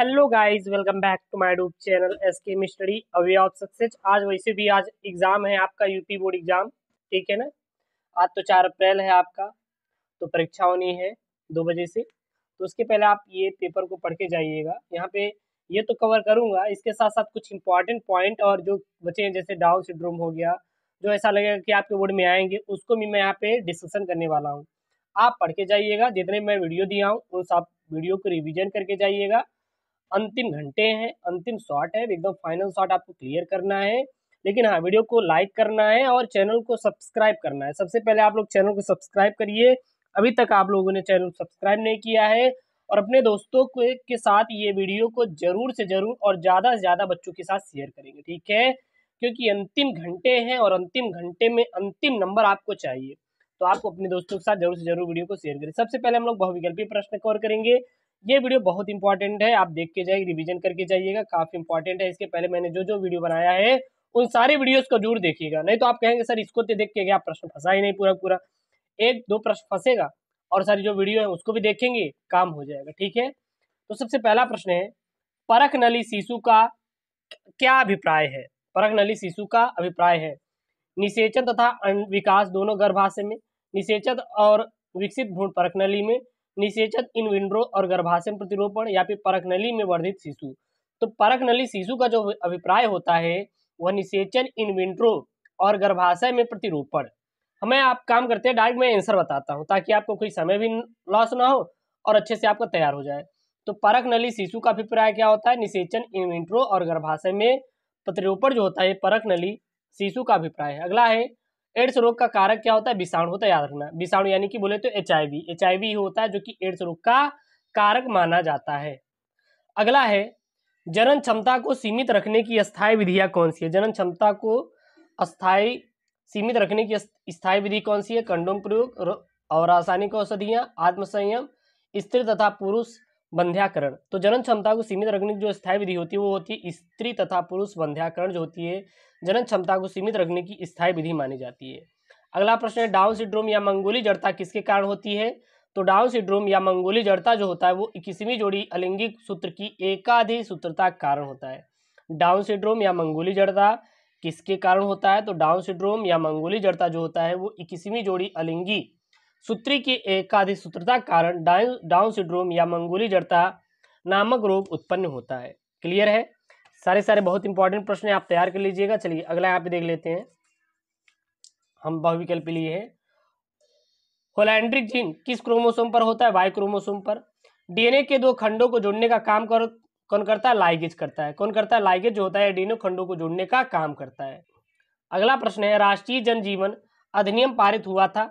hello guys welcome back to my dub channel S K मिस्टडी away of success आज वैसे भी आज एग्ज़ाम है आपका यूपी बोर्ड एग्ज़ाम ठीक है ना आज तो चार अप्रैल है आपका तो परीक्षा होनी है दो बजे से तो उसके पहले आप ये पेपर को पढ़ के जाइएगा यहाँ पे ये तो कवर करूँगा इसके साथ साथ कुछ इंपॉर्टेंट पॉइंट और जो बचे हैं जैसे डाउन सिड्रोम हो गया जो ऐसा लगेगा कि आपके बोर्ड में आएंगे उसको भी मैं यहाँ पे डिस्कशन करने वाला हूँ आप पढ़ के जाइएगा जितने मैं वीडियो दिया हूँ उस आप वीडियो को रिविजन करके जाइएगा अंतिम घंटे हैं अंतिम शॉट है एकदम फाइनल शॉट आपको क्लियर करना है लेकिन हाँ वीडियो को लाइक करना है और चैनल को सब्सक्राइब करना है सबसे पहले आप लोग चैनल को सब्सक्राइब करिए अभी तक आप लोगों ने चैनल सब्सक्राइब नहीं किया है और अपने दोस्तों के, के साथ ये वीडियो को जरूर से जरूर और ज़्यादा से ज़्यादा बच्चों के साथ शेयर करेंगे ठीक है क्योंकि अंतिम घंटे हैं और अंतिम घंटे में अंतिम नंबर आपको चाहिए तो आपको अपने दोस्तों के साथ जरूर से जरूर वीडियो को शेयर करें सबसे पहले हम लोग बहुविकल्पी प्रश्न कवर करेंगे ये वीडियो बहुत इंपॉर्टेंट है आप देख के जाइए रिविजन करके जाइएगा काफ़ी इंपॉर्टेंट है इसके पहले मैंने जो जो वीडियो बनाया है उन सारे वीडियोस को जरूर देखिएगा नहीं तो आप कहेंगे सर इसको तो देख के गया प्रश्न फंसा ही नहीं पूरा पूरा एक दो प्रश्न फंसेगा और सारी जो वीडियो है उसको भी देखेंगे काम हो जाएगा ठीक है तो सबसे पहला प्रश्न है परख नली शिशु का क्या अभिप्राय है परख नली शिशु का अभिप्राय है निषेचन तथा विकास दोनों गर्भाशय में निषेचन और विकसित भ्रूण परख नली में निषेचक इन विंड्रो और गर्भाशय प्रतिरोपण या फिर परख नली में वर्धित शिशु तो परख नली शिशु का जो अभिप्राय होता है वह निषेचन इन विंट्रो और गर्भाशय में प्रतिरोपण हमें आप काम करते हैं डायरेक्ट मैं आंसर बताता हूँ ताकि आपको कोई समय भी लॉस ना हो और अच्छे से आपका तैयार हो जाए तो परख नली शिशु का अभिप्राय क्या होता है निषेचन विंट्रो और गर्भाशय में प्रतिरोपण जो होता है परख नली शिशु का अभिप्राय है अगला है एड्स रोग का कारक क्या होता है विषाणु होता है याद रखना विषाणु यानी कि बोले तो एच आई एच आई होता है जो कि एड्स रोग का कारक माना जाता है अगला है जनन क्षमता को सीमित रखने की स्थायी विधियाँ कौन सी है जनन क्षमता को अस्थायी सीमित रखने की स्थायी विधि कौन सी है कंडोम प्रयोग और रासायनिक औषधियाँ आत्मसंयम स्त्री तथा पुरुष बंध्याकरण तो जनन क्षमता को सीमित रखने की जो स्थायी विधि होती है वो होती है स्त्री तथा पुरुष बंध्याकरण जो होती है जनन क्षमता को सीमित रखने की स्थायी विधि मानी जाती है अगला प्रश्न है डाउन सिड्रोम या मंगोली जड़ता किसके कारण होती है तो डाउन सिड्रोम या मंगोली जड़ता जो होता है वो इक्कीसवीं जोड़ी अलैंगिक सूत्र की एकाधि सूत्रता कारण होता है डाउन सिड्रोम या मंगोली जड़ता किसके कारण होता है तो डाउन सिड्रोम या मंगोली जड़ता जो होता है वो इक्कीसवीं जोड़ी अलिंगी सूत्री की एकाधि सूत्रता कारण डाउन सिड्रोम या मंगोली जड़ता नामक रोग उत्पन्न होता है क्लियर है सारे सारे बहुत इंपॉर्टेंट प्रश्न आप तैयार कर लीजिएगा चलिए अगला यहाँ पे देख लेते हैं हम बहुविकल्प लिए हैं होलैंड्रिक जीन किस क्रोमोसोम पर होता है वाई क्रोमोसोम पर डीएनए के दो खंडों को जोड़ने का काम कर कौन करता है लाइगेज करता है कौन करता है लाइगेज जो होता है डीएनए खंडों को जोड़ने का काम करता है अगला प्रश्न है राष्ट्रीय जनजीवन अधिनियम पारित हुआ था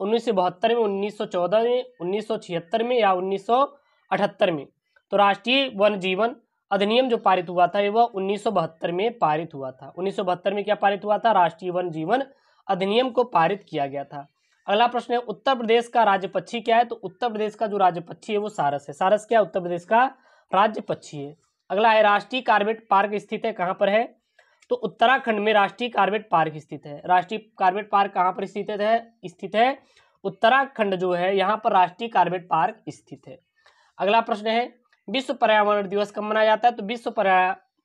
उन्नीस में उन्नीस में उन्नीस में या उन्नीस में तो राष्ट्रीय वन जीवन अधिनियम जो पारित हुआ था वह उन्नीस में पारित हुआ था उन्नीस में क्या पारित हुआ था राष्ट्रीय वन जीवन अधिनियम को पारित किया गया था अगला प्रश्न है उत्तर प्रदेश का राज्य पक्षी क्या है तो उत्तर प्रदेश का जो राज्य पक्षी है वो सारस है सारस क्या उत्तर प्रदेश का राज्य पक्षी है अगला है राष्ट्रीय कार्बेट पार्क स्थित है कहाँ पर है तो उत्तराखंड में राष्ट्रीय कार्बेट पार्क स्थित है राष्ट्रीय कार्बेट पार्क कहाँ पर स्थित है स्थित है उत्तराखंड जो है यहाँ पर राष्ट्रीय कार्बेट पार्क स्थित है अगला प्रश्न है विश्व पर्यावरण दिवस कब मनाया जाता है तो विश्व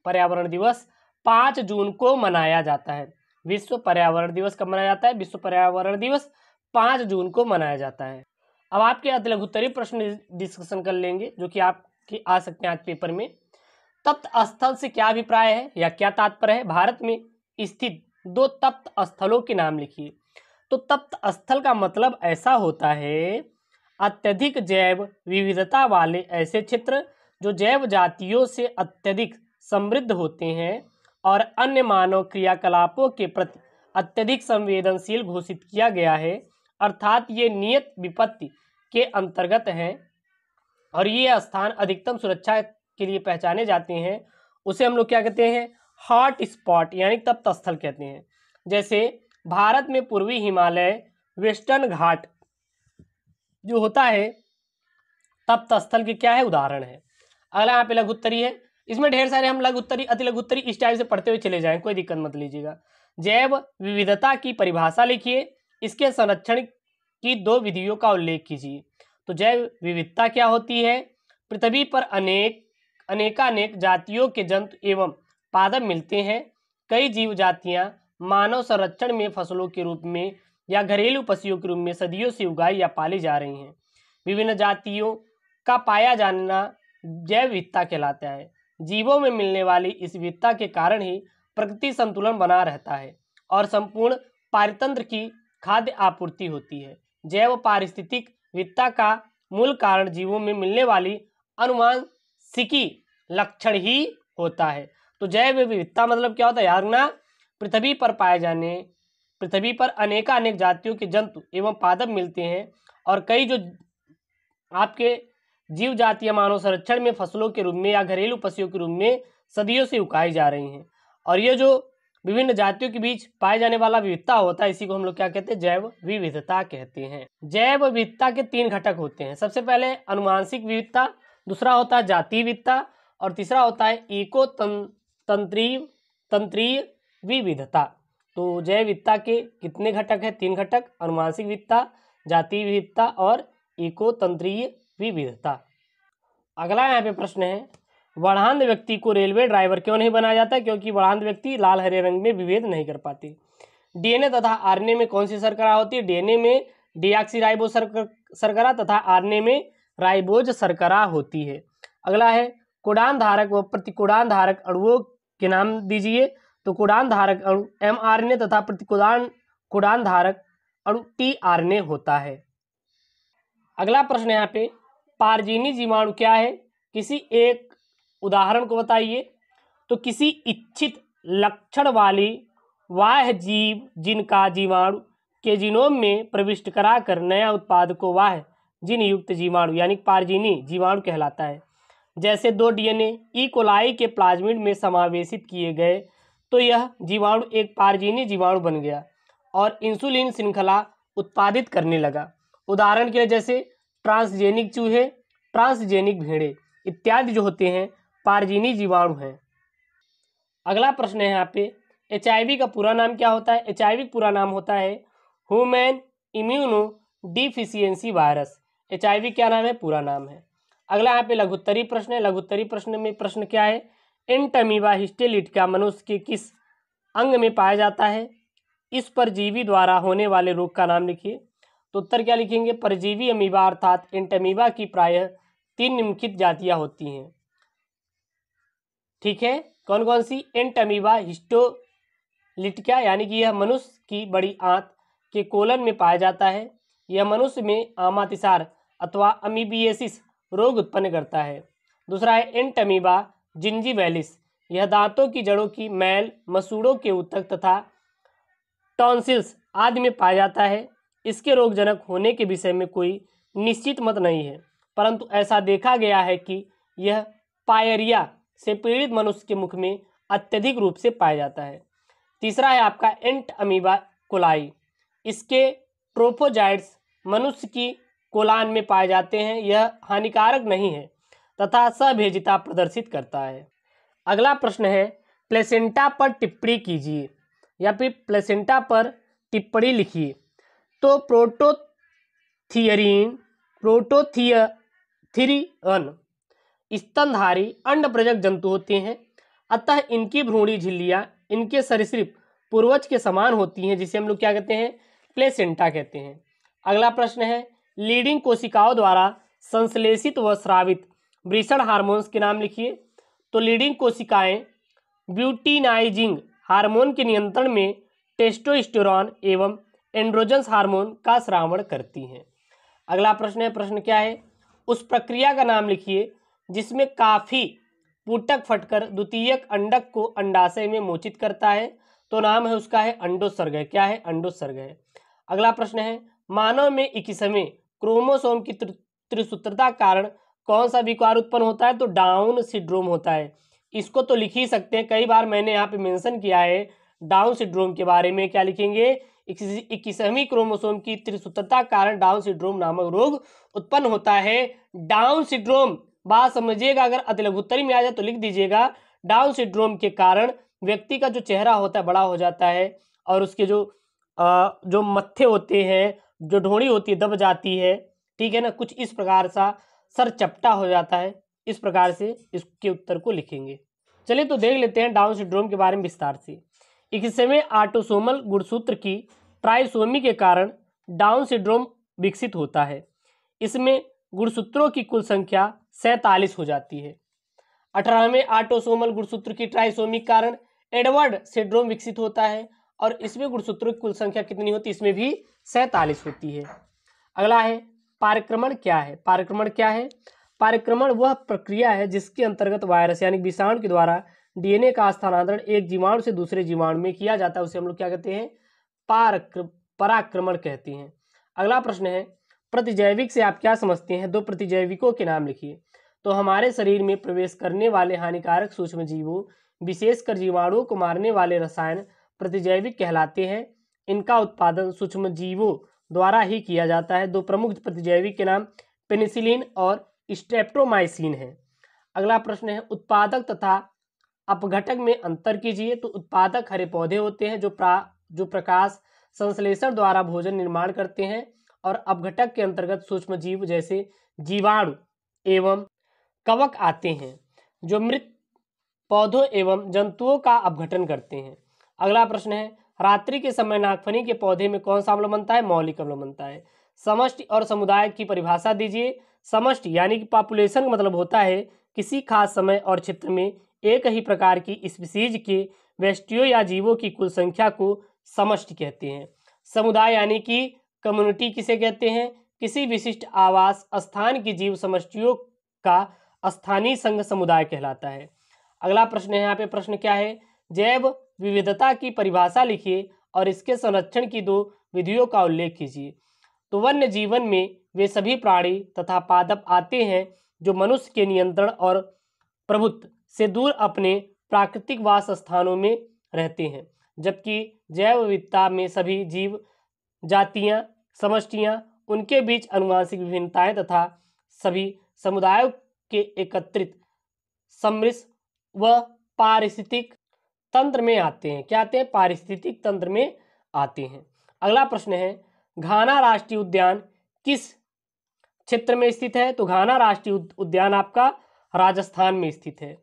पर्यावरण दिवस पाँच जून को मनाया जाता है विश्व पर्यावरण दिवस कब मनाया जाता है विश्व पर्यावरण दिवस पाँच जून को मनाया जाता है अब आपके अति लघुतरी प्रश्न डिस्कशन कर लेंगे जो कि आपके आ सकते हैं आज पेपर में तप्त स्थल से क्या अभिप्राय है या क्या तात्पर्य है भारत में स्थित दो तप्त स्थलों के नाम लिखिए तो तप्त स्थल का मतलब ऐसा होता है अत्यधिक जैव विविधता वाले ऐसे क्षेत्र जो जैव जातियों से अत्यधिक समृद्ध होते हैं और अन्य मानव क्रियाकलापों के प्रति अत्यधिक संवेदनशील घोषित किया गया है अर्थात ये नियत विपत्ति के अंतर्गत हैं और ये स्थान अधिकतम सुरक्षा के लिए पहचाने जाते हैं उसे हम लोग क्या कहते हैं हॉट स्पॉट यानी तप्त स्थल कहते हैं जैसे भारत में पूर्वी हिमालय वेस्टर्न घाट जो होता है तप्त स्थल के क्या है उदाहरण है अगला यहाँ पे लघुत्तरी है इसमें ढेर सारे हम लघुत्तरी अति लघुत्तरी इस टाइप से पढ़ते हुए चले जाएं कोई दिक्कत मत लीजिएगा जैव विविधता की परिभाषा लिखिए इसके संरक्षण की दो विधियों का उल्लेख कीजिए तो जैव विविधता क्या होती है पृथ्वी पर अनेक अनेकानेक जातियों के जंतु एवं पादप मिलते हैं कई जीव जातियाँ मानव संरक्षण में फसलों के रूप में या घरेलू पशुओं के रूप में सदियों से उगाई या पाली जा रही हैं विभिन्न जातियों का पाया जाना जैव विविधता कहलाता है जीवों में मिलने वाली इस विविधता के कारण ही प्रकृति संतुलन बना रहता है और संपूर्ण पारितंत्र की खाद्य आपूर्ति होती है जैव पारिस्थितिक विविधता का मूल कारण जीवों में मिलने वाली अनुमान सिकी लक्षण ही होता है तो जैव विविधता मतलब क्या होता है यार ना पृथ्वी पर पाए जाने पृथ्वी पर अनेका अनेक जातियों के जंतु एवं पादप मिलते हैं और कई जो आपके जीव जातीय मानव संरक्षण में फसलों के रूप में या घरेलू पशुओं के रूप में सदियों से उगाई जा रही हैं और ये जो विभिन्न जातियों के बीच पाए जाने वाला विविधता होता है इसी को हम लोग क्या कहते हैं जैव विविधता कहते हैं जैव विविधता के तीन घटक होते हैं सबसे पहले अनुमानसिक विविधता दूसरा होता है जातीय और तीसरा होता है इको तंत्री तंत्रीय विविधता तो जैव के कितने घटक है तीन घटक अनुमानसिक विविधता जाति विविधता और इको तंत्रीय विविधता अगला यहाँ पे प्रश्न है वर्णांध व्यक्ति को रेलवे ड्राइवर क्यों नहीं बनाया जाता क्योंकि वर्णांध व्यक्ति लाल हरे रंग में विभेद नहीं कर पाती डीएनए तथा आरएनए में कौन सी सरकरा होती है डीएनए में डीआक्सी राइबो सरकरा तथा आरएनए में राइबोज सरकरा होती है अगला है कुड़ान धारक व प्रतिकुड़ान धारक अणुओं के नाम दीजिए तो कुड़ान धारक अणु एम आर एन ए तथा प्रतिकुड़ान कुड़ान धारक अणु टी आर एन ए होता है अगला प्रश्न यहाँ पे पारजीनी जीवाणु क्या है किसी एक उदाहरण को बताइए तो किसी इच्छित लक्षण वाली वाह जीव जिनका जीवाणु के जीनोम में प्रविष्ट कराकर नया उत्पाद को वाह जिन युक्त जीवाणु यानी पारजीनी जीवाणु कहलाता है जैसे दो डीएनए ई कोलाई के प्लाज्मिड में समावेशित किए गए तो यह जीवाणु एक पारजीनी जीवाणु बन गया और इंसुलिन श्रृंखला उत्पादित करने लगा उदाहरण के लिए जैसे ट्रांसजेनिक चूहे ट्रांसजेनिक भेड़े इत्यादि जो होते हैं पारजीनी जीवाणु हैं अगला प्रश्न है यहाँ पे एच का पूरा नाम क्या होता है एच पूरा नाम होता है human immunodeficiency virus H क्या नाम है पूरा नाम है अगला यहाँ पे लघुत्तरी प्रश्न है लघुत्तरी प्रश्न में प्रश्न क्या है एंटमीवा हिस्टेलिट का मनुष्य के किस अंग में पाया जाता है इस परजीवी द्वारा होने वाले रोग का नाम लिखिए तो उत्तर क्या लिखेंगे परजीवी अमीबा अर्थात एंटमीबा की प्रायः तीन निम्नलिखित जातियां होती हैं ठीक है कौन कौन सी एंटमीबा हिस्टोलिटका यानी कि यह मनुष्य की बड़ी आंत के कोलन में पाया जाता है यह मनुष्य में आमातिसार अथवा अमीबियसिस रोग उत्पन्न करता है दूसरा है एंटमीबा जिंजीवेलिस यह दांतों की जड़ों की मैल मसूड़ों के उत्तक तथा टॉन्सिल्स आदि में पाया जाता है इसके रोगजनक होने के विषय में कोई निश्चित मत नहीं है परंतु ऐसा देखा गया है कि यह पायरिया से पीड़ित मनुष्य के मुख में अत्यधिक रूप से पाया जाता है तीसरा है आपका एंट अमीबा कोलाई इसके ट्रोफोजाइड्स मनुष्य की कोलान में पाए जाते हैं यह हानिकारक नहीं है तथा सभेजिता प्रदर्शित करता है अगला प्रश्न है प्लेसेंटा पर टिप्पणी कीजिए या फिर प्लेसेंटा पर टिप्पणी लिखिए तो प्रोटोथियरीन प्रोटोथिय अन स्तनधारी अंड प्रजक जंतु होते हैं अतः इनकी भ्रूणी झिल्लियाँ इनके सरसृप पूर्वज के समान होती हैं जिसे हम लोग क्या कहते हैं प्लेसेंटा कहते हैं अगला प्रश्न है लीडिंग कोशिकाओं द्वारा संश्लेषित व श्रावित वृषण हार्मोन्स के नाम लिखिए तो लीडिंग कोशिकाएं ब्यूटीनाइजिंग हार्मोन के नियंत्रण में टेस्टोस्टेरॉन एवं एंड्रोजन्स हार्मोन का श्रावण करती हैं अगला प्रश्न है प्रश्न क्या है उस प्रक्रिया का नाम लिखिए जिसमें काफ़ी पुटक फटकर द्वितीयक अंडक को अंडाशय में मोचित करता है तो नाम है उसका है अंडोसर्गय क्या है अंडोसर्गय अगला प्रश्न है मानव में इक्कीसवें क्रोमोसोम की त्रिसूत्रता कारण कौन सा विकार उत्पन्न होता है तो डाउन सिड्रोम होता है इसको तो लिख ही सकते हैं कई बार मैंने यहाँ पे मेंशन किया है डाउन सिड्रोम के बारे में क्या लिखेंगे इक्कीसवीं क्रोमोसोम की त्रिसूत्रता कारण डाउन सिड्रोम नामक रोग उत्पन्न होता है डाउन सिड्रोम बात समझिएगा अगर अतिलघुत्तरी में आ जाए तो लिख दीजिएगा डाउन सिड्रोम के कारण व्यक्ति का जो चेहरा होता है बड़ा हो जाता है और उसके जो आ, जो मत्थे होते हैं जो ढोड़ी होती है दब जाती है ठीक है ना कुछ इस प्रकार सा सर चपटा हो जाता है इस प्रकार से इसके उत्तर को लिखेंगे चलिए तो देख लेते हैं डाउन सिंड्रोम के बारे में विस्तार से इक्कीसवें आटोसोमल गुणसूत्र की ट्राइसोमी के कारण डाउन सिंड्रोम विकसित होता है इसमें गुणसूत्रों की कुल संख्या सैतालीस हो जाती है अठारहवें आटोसोमल गुणसूत्र की ट्राइसोमी कारण एडवर्ड सिंड्रोम विकसित होता है और इसमें गुणसूत्रों की कुल संख्या कितनी होती है इसमें भी सैतालीस होती है अगला है पारिक्रमण क्या है पारिक्रमण क्या है पारिक्रमण वह प्रक्रिया है जिसके अंतर्गत वायरस यानी विषाणु के द्वारा डीएनए का स्थानांतरण एक जीवाणु से दूसरे जीवाणु में किया जाता है उसे हम लोग क्या कहते हैं पारक्र पराक्रमण कहते हैं अगला प्रश्न है प्रतिजैविक से आप क्या समझते हैं दो प्रतिजैविकों के नाम लिखिए तो हमारे शरीर में प्रवेश करने वाले हानिकारक सूक्ष्म जीवों विशेषकर जीवाणुओं को मारने वाले रसायन प्रतिजैविक कहलाते हैं इनका उत्पादन सूक्ष्म जीवों द्वारा ही किया जाता है दो प्रमुख प्रतिजैविक के नाम पेनिसिलिन और स्टेप्टोमाइसिन है अगला प्रश्न है उत्पादक तथा अपघटक में अंतर कीजिए तो उत्पादक हरे पौधे होते हैं जो प्रा जो प्रकाश संश्लेषण द्वारा भोजन निर्माण करते हैं और अपघटक के अंतर्गत सूक्ष्म जीव जैसे जीवाणु एवं कवक आते हैं जो मृत पौधों एवं जंतुओं का अपघटन करते हैं अगला प्रश्न है रात्रि के समय नागफनी के पौधे में कौन सा अम्ल बनता है मौलिक अम्ल बनता है समष्टि और समुदाय की परिभाषा दीजिए समष्टि यानी कि पॉपुलेशन का मतलब होता है किसी खास समय और क्षेत्र में एक ही प्रकार की स्पीसीज के वेस्टियो या जीवों की कुल संख्या को समष्टि कहते हैं समुदाय यानी कि कम्युनिटी किसे कहते हैं किसी विशिष्ट आवास स्थान की जीव समष्टियों का स्थानीय संघ समुदाय कहलाता है अगला प्रश्न है यहाँ पे प्रश्न क्या है जैव विविधता की परिभाषा लिखिए और इसके संरक्षण की दो विधियों का उल्लेख कीजिए तो वन्य जीवन में वे सभी प्राणी तथा पादप आते हैं जो मनुष्य के नियंत्रण और प्रभुत्व से दूर अपने प्राकृतिक वास स्थानों में रहते हैं जबकि जैव विविधता में सभी जीव जातियां समष्टियां उनके बीच अनुवांशिक विभिन्नताएं तथा सभी समुदायों के एकत्रित समृष व पारिस्थितिक तंत्र में आते हैं क्या आते हैं पारिस्थितिक तंत्र में आते हैं अगला प्रश्न है घाना राष्ट्रीय उद्यान किस क्षेत्र में स्थित है तो घाना राष्ट्रीय उद्यान आपका राजस्थान में स्थित है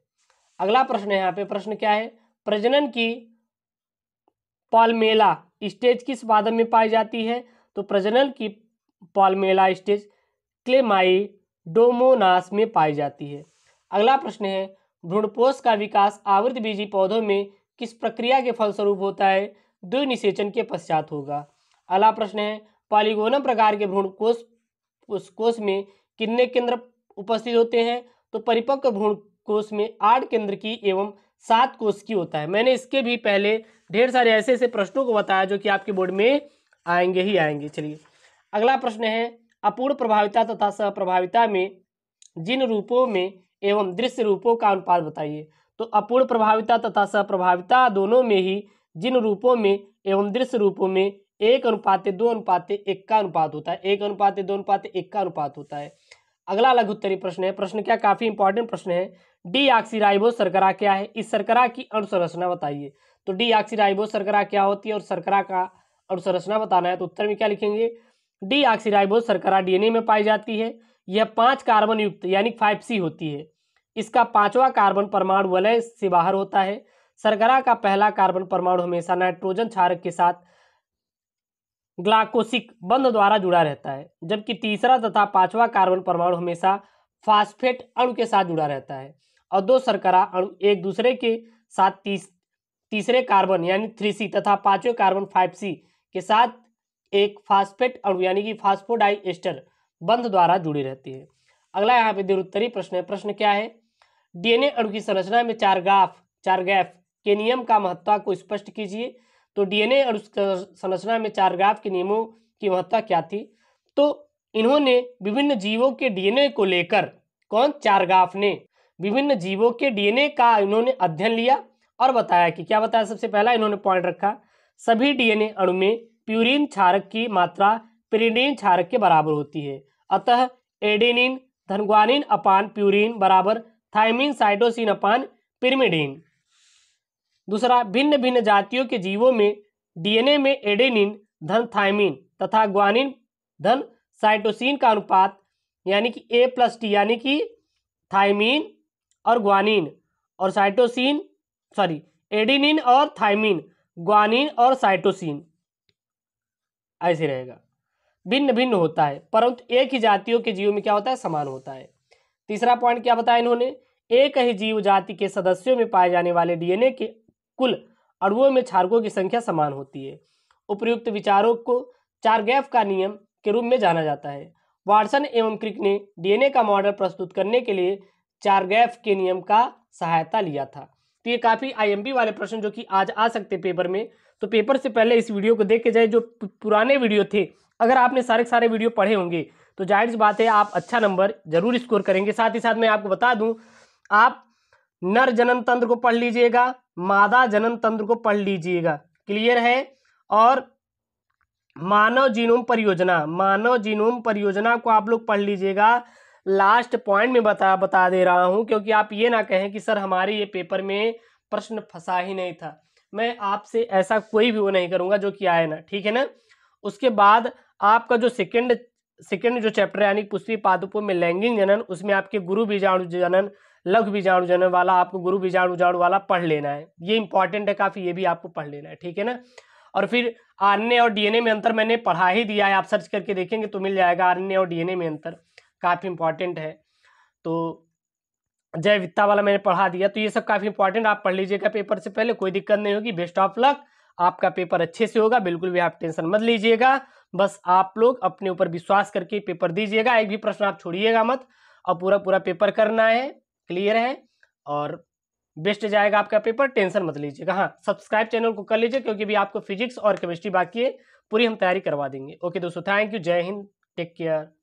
अगला प्रश्न है यहाँ पे प्रश्न क्या है प्रजनन की पॉलमेला स्टेज किस वादम में पाई जाती है तो प्रजनन की पॉलमेला स्टेज क्लेमाई डोमोनास में पाई जाती है अगला प्रश्न है भ्रूणपोष का विकास आवृत बीजी पौधों में किस प्रक्रिया के फलस्वरूप होता है द्विनिषेचन के पश्चात होगा अगला प्रश्न है पालिगोनम प्रकार के भ्रूण कोष उस कोष में कितने केंद्र उपस्थित होते हैं तो परिपक्व भ्रूण कोष में आठ केंद्र की एवं सात कोष की होता है मैंने इसके भी पहले ढेर सारे ऐसे ऐसे प्रश्नों को बताया जो कि आपके बोर्ड में आएंगे ही आएंगे चलिए अगला प्रश्न है अपूर्ण प्रभाविता तथा सहप्रभाविता में जिन रूपों में एवं दृश्य रूपों का अनुपात बताइए तो अपूर्ण प्रभाविता तथा सप्रभाविता दोनों में ही जिन रूपों में एवं दृश्य रूपों में एक अनुपात दो अनुपात एक का अनुपात होता है एक अनुपात दो अनुपात एक का अनुपात होता है अगला लघु उत्तरी प्रश्न है प्रश्न क्या काफी इंपॉर्टेंट प्रश्न है डी आक्सीराइबो सरकरा क्या है इस सरकरा की अनुसंरचना बताइए तो डी आक्सीराइबो सरकरा क्या होती है और सरकरा का अनुसंरचना बताना है तो उत्तर में क्या लिखेंगे डी आक्सीराइबो सरकरा डीएनए में पाई जाती है यह पांच कार्बन युक्त यानी फाइव सी होती है इसका पांचवा कार्बन परमाणु वलय से बाहर होता है सरगरा का पहला कार्बन परमाणु हमेशा नाइट्रोजन क्षारक के साथ ग्लाकोसिक बंध द्वारा जुड़ा रहता है जबकि तीसरा तथा पांचवा कार्बन परमाणु हमेशा फास्फेट अणु के साथ जुड़ा रहता है और दो सरकरा अणु एक दूसरे के साथ तीस तीसरे कार्बन यानी थ्री सी तथा पांचवें कार्बन फाइव सी के साथ एक फास्फेट अणु यानी कि फास्फोडाइस्टर बंध द्वारा जुड़ी रहती है अगला यहाँ पे देर प्रश्न है प्रश्न क्या है डीएनए अणु की संरचना में चारगाफ चारगैफ के नियम का महत्व को स्पष्ट कीजिए तो डीएनए अणु संरचना में चारगाफ के नियमों की महत्व क्या थी तो इन्होंने विभिन्न जीवों के डीएनए को लेकर कौन गाफ ने विभिन्न जीवों के डीएनए का इन्होंने अध्ययन लिया और बताया कि क्या बताया सबसे पहला इन्होंने पॉइंट रखा सभी डीएनए अणु में प्यूरिन क्षारक की मात्रा पेरिडीन क्षारक के बराबर होती है अतः एडेनिन धनग्वानिन अपान प्यूरिन बराबर थाइमिन साइटोसिन अपान पिरमिडिन दूसरा भिन्न भिन्न जातियों के जीवों में डीएनए में एडेनिन धन थाइमिन तथा ग्वानिन धन साइटोसिन का अनुपात यानी कि ए प्लस टी यानी कि थाइमिन और ग्वानिन और साइटोसिन सॉरी एडिनिन और थाइमिन ग्वानिन और साइटोसिन ऐसे रहेगा भिन्न भिन्न होता है परंतु एक ही जातियों के जीवों में क्या होता है समान होता है तीसरा पॉइंट क्या बताया इन्होंने एक ही जीव जाति के सदस्यों में पाए जाने वाले डीएनए के कुल अड़ुओं में क्षारकों की संख्या समान होती है उपयुक्त विचारों को चारगैफ का नियम के रूप में जाना जाता है वाटसन एवं क्रिक ने डीएनए का मॉडल प्रस्तुत करने के लिए चारगैफ के नियम का सहायता लिया था तो ये काफ़ी आईएमपी वाले प्रश्न जो कि आज आ सकते पेपर में तो पेपर से पहले इस वीडियो को देख के जाए जो पुराने वीडियो थे अगर आपने सारे सारे वीडियो पढ़े होंगे तो जाहिर सी बात है आप अच्छा नंबर जरूर स्कोर करेंगे साथ ही साथ मैं आपको बता दूं आप नर जनन तंत्र को पढ़ लीजिएगा मादा जनन तंत्र को पढ़ लीजिएगा क्लियर है और मानव जीनोम परियोजना मानव जीनोम परियोजना को आप लोग पढ़ लीजिएगा लास्ट पॉइंट में बता बता दे रहा हूं क्योंकि आप ये ना कहें कि सर हमारे ये पेपर में प्रश्न फंसा ही नहीं था मैं आपसे ऐसा कोई भी वो नहीं करूंगा जो कि आए ना ठीक है ना उसके बाद आपका जो सेकंड सेकेंड जो चैप्टर यानी पुष्पी पादुपो में लैंगिंग जनन उसमें आपके गुरु बीजाणु जनन लघु बीजाणु जनन वाला आपको गुरु बीजाणु जाणु वाला पढ़ लेना है ये इंपॉर्टेंट है काफ़ी ये भी आपको पढ़ लेना है ठीक है ना और फिर आरएनए और डीएनए में अंतर मैंने पढ़ा ही दिया है आप सर्च करके देखेंगे तो मिल जाएगा आरएनए और डीएनए में अंतर काफ़ी इंपॉर्टेंट है तो जैविकता वाला मैंने पढ़ा दिया तो ये सब काफ़ी इंपॉर्टेंट आप पढ़ लीजिएगा पेपर से पहले कोई दिक्कत नहीं होगी बेस्ट ऑफ लक आपका पेपर अच्छे से होगा बिल्कुल भी आप टेंशन मत लीजिएगा बस आप लोग अपने ऊपर विश्वास करके पेपर दीजिएगा एक भी प्रश्न आप छोड़िएगा मत और पूरा पूरा पेपर करना है क्लियर है और बेस्ट जाएगा आपका पेपर टेंशन मत लीजिएगा हाँ सब्सक्राइब चैनल को कर लीजिए क्योंकि भी आपको फिजिक्स और केमिस्ट्री बाकी है पूरी हम तैयारी करवा देंगे ओके दोस्तों थैंक यू जय हिंद टेक केयर